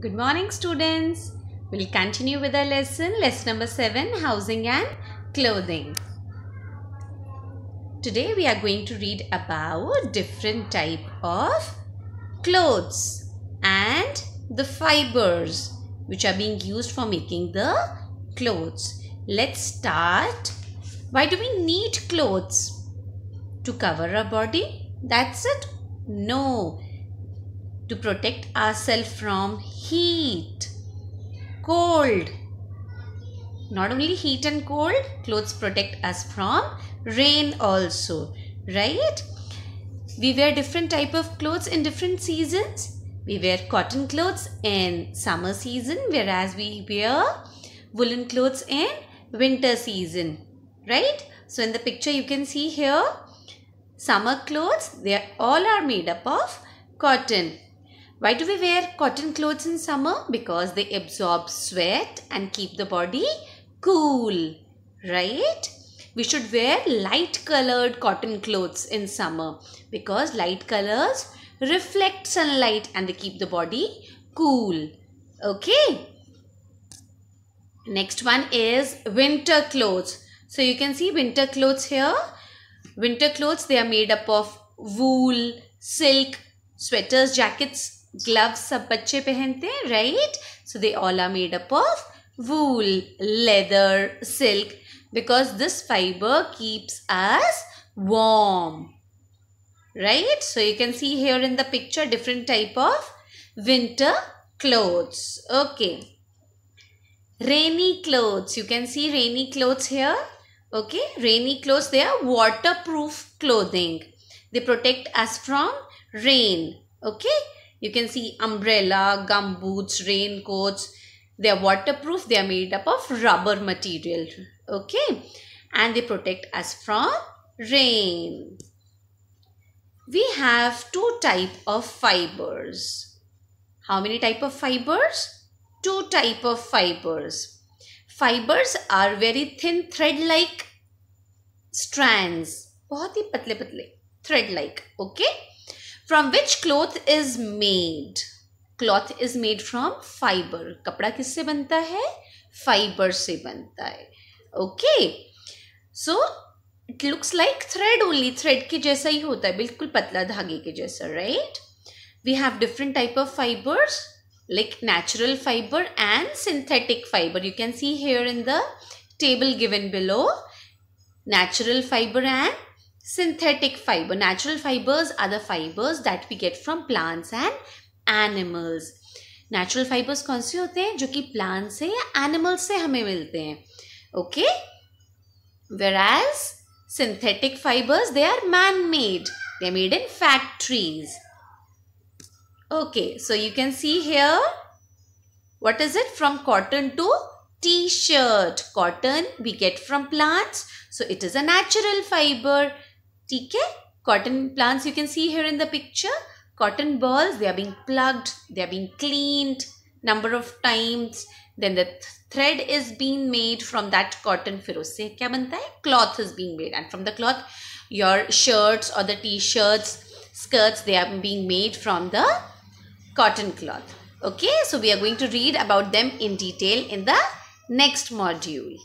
Good morning students. We'll continue with our lesson, lesson number 7, Housing and Clothing. Today we are going to read about different type of clothes and the fibers which are being used for making the clothes. Let's start. Why do we need clothes? To cover our body? That's it? No to protect ourselves from heat, cold. Not only heat and cold, clothes protect us from rain also, right? We wear different type of clothes in different seasons. We wear cotton clothes in summer season whereas we wear woolen clothes in winter season, right? So in the picture you can see here, summer clothes, they all are made up of cotton why do we wear cotton clothes in summer? Because they absorb sweat and keep the body cool, right? We should wear light colored cotton clothes in summer because light colors reflect sunlight and they keep the body cool. Okay. Next one is winter clothes. So you can see winter clothes here. Winter clothes, they are made up of wool, silk, sweaters, jackets, gloves sab bacche pehente right so they all are made up of wool leather silk because this fiber keeps us warm right so you can see here in the picture different type of winter clothes okay rainy clothes you can see rainy clothes here okay rainy clothes they are waterproof clothing they protect us from rain okay you can see umbrella, gum boots, raincoats. They are waterproof. They are made up of rubber material. Okay. And they protect us from rain. We have two type of fibers. How many type of fibers? Two type of fibers. Fibers are very thin thread-like strands. बहुत ही पतले पतले thread-like. Okay from which cloth is made cloth is made from fiber कपड़ा kisse banta hai? fiber se banta hai. okay so it looks like thread only thread के jaisa hi hota hai. Bilkul patla dhage के jaisa, right we have different type of fibers like natural fiber and synthetic fiber you can see here in the table given below natural fiber and synthetic fiber natural fibers are the fibers that we get from plants and animals natural fibers kaun se hote hain jo ki plants se animals se hame okay whereas synthetic fibers they are man made they are made in factories okay so you can see here what is it from cotton to t-shirt cotton we get from plants so it is a natural fiber TK, cotton plants you can see here in the picture. Cotton balls, they are being plugged, they are being cleaned number of times. Then the th thread is being made from that cotton. Fir Cloth is being made. And from the cloth, your shirts or the t-shirts, skirts, they are being made from the cotton cloth. Okay, so we are going to read about them in detail in the next module.